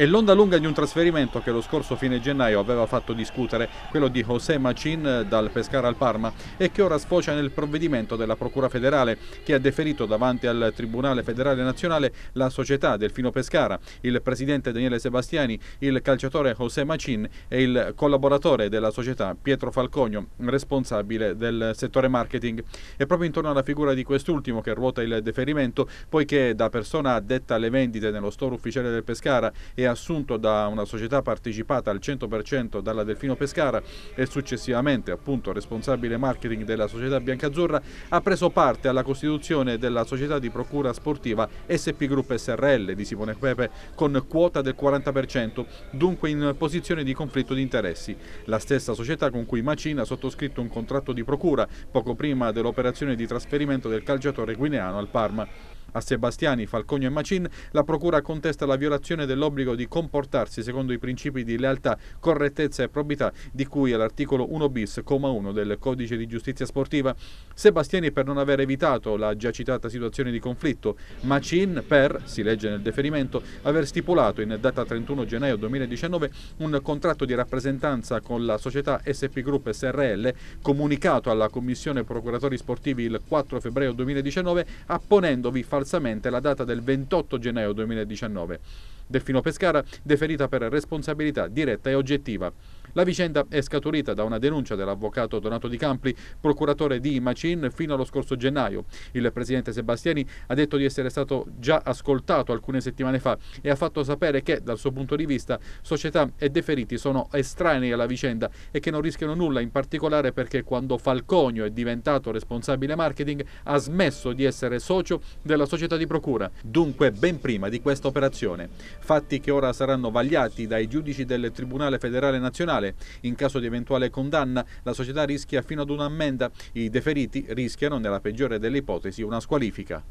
E l'onda lunga di un trasferimento che lo scorso fine gennaio aveva fatto discutere, quello di José Machin eh, dal Pescara al Parma, e che ora sfocia nel provvedimento della Procura federale che ha deferito davanti al Tribunale federale nazionale la società Delfino Pescara, il presidente Daniele Sebastiani, il calciatore José Machin e il collaboratore della società Pietro Falcogno, responsabile del settore marketing. È proprio intorno alla figura di quest'ultimo che ruota il deferimento, poiché da persona addetta alle vendite nello store ufficiale del Pescara e a assunto da una società partecipata al 100% dalla Delfino Pescara e successivamente appunto responsabile marketing della società biancazzurra, ha preso parte alla costituzione della società di procura sportiva SP Group SRL di Simone Pepe con quota del 40%, dunque in posizione di conflitto di interessi. La stessa società con cui Macina ha sottoscritto un contratto di procura poco prima dell'operazione di trasferimento del calciatore guineano al Parma. A Sebastiani, Falcogno e Macin la Procura contesta la violazione dell'obbligo di comportarsi secondo i principi di lealtà, correttezza e probità di cui è l'articolo 1 bis, comma 1 del Codice di Giustizia Sportiva. Sebastiani per non aver evitato la già citata situazione di conflitto, Macin per, si legge nel deferimento, aver stipulato in data 31 gennaio 2019 un contratto di rappresentanza con la società SP Group SRL comunicato alla Commissione Procuratori Sportivi il 4 febbraio 2019 apponendovi falcone falsamente la data del 28 gennaio 2019. Delfino Pescara deferita per responsabilità diretta e oggettiva. La vicenda è scaturita da una denuncia dell'avvocato Donato Di Campli, procuratore di Macin, fino allo scorso gennaio. Il presidente Sebastiani ha detto di essere stato già ascoltato alcune settimane fa e ha fatto sapere che, dal suo punto di vista, società e deferiti sono estranei alla vicenda e che non rischiano nulla, in particolare perché quando Falconio è diventato responsabile marketing ha smesso di essere socio della società di procura, dunque ben prima di questa operazione. Fatti che ora saranno vagliati dai giudici del Tribunale Federale Nazionale penale. In caso di eventuale condanna, la società rischia fino ad un'ammenda. I deferiti rischiano, nella peggiore delle ipotesi, una squalifica.